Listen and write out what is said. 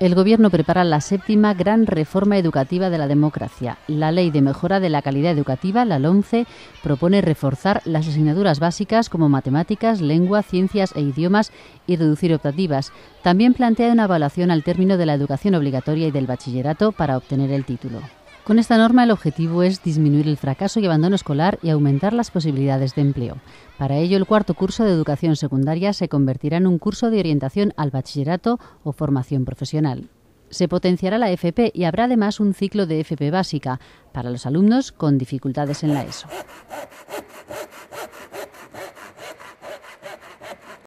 El Gobierno prepara la séptima gran reforma educativa de la democracia. La Ley de Mejora de la Calidad Educativa, la Lonce, propone reforzar las asignaturas básicas como matemáticas, lengua, ciencias e idiomas y reducir optativas. También plantea una evaluación al término de la educación obligatoria y del bachillerato para obtener el título. Con esta norma el objetivo es disminuir el fracaso y abandono escolar y aumentar las posibilidades de empleo. Para ello, el cuarto curso de educación secundaria se convertirá en un curso de orientación al bachillerato o formación profesional. Se potenciará la FP y habrá además un ciclo de FP básica para los alumnos con dificultades en la ESO.